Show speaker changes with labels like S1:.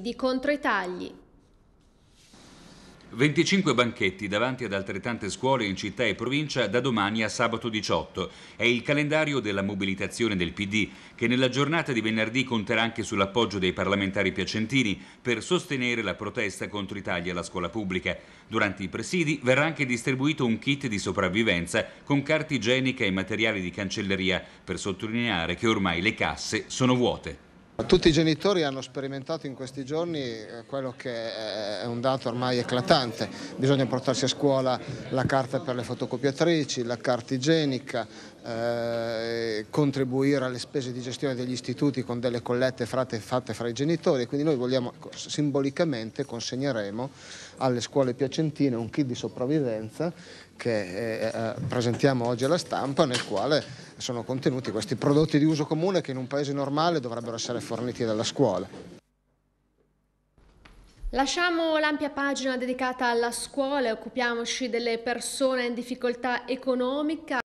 S1: di tagli.
S2: 25 banchetti davanti ad altrettante scuole in città e provincia da domani a sabato 18. È il calendario della mobilitazione del PD che nella giornata di venerdì conterà anche sull'appoggio dei parlamentari piacentini per sostenere la protesta contro i tagli alla scuola pubblica. Durante i presidi verrà anche distribuito un kit di sopravvivenza con carta igienica e materiali di cancelleria per sottolineare che ormai le casse sono vuote.
S3: Tutti i genitori hanno sperimentato in questi giorni eh, quello che eh, è un dato ormai eclatante, bisogna portarsi a scuola la carta per le fotocopiatrici, la carta igienica, eh, contribuire alle spese di gestione degli istituti con delle collette frate, fatte fra i genitori, quindi noi vogliamo ecco, simbolicamente consegneremo alle scuole piacentine un kit di sopravvivenza che eh, eh, presentiamo oggi alla stampa nel quale sono contenuti questi prodotti di uso comune che in un paese normale dovrebbero essere forniti dalla scuola.
S1: Lasciamo l'ampia pagina dedicata alla scuola e occupiamoci delle persone in difficoltà economica.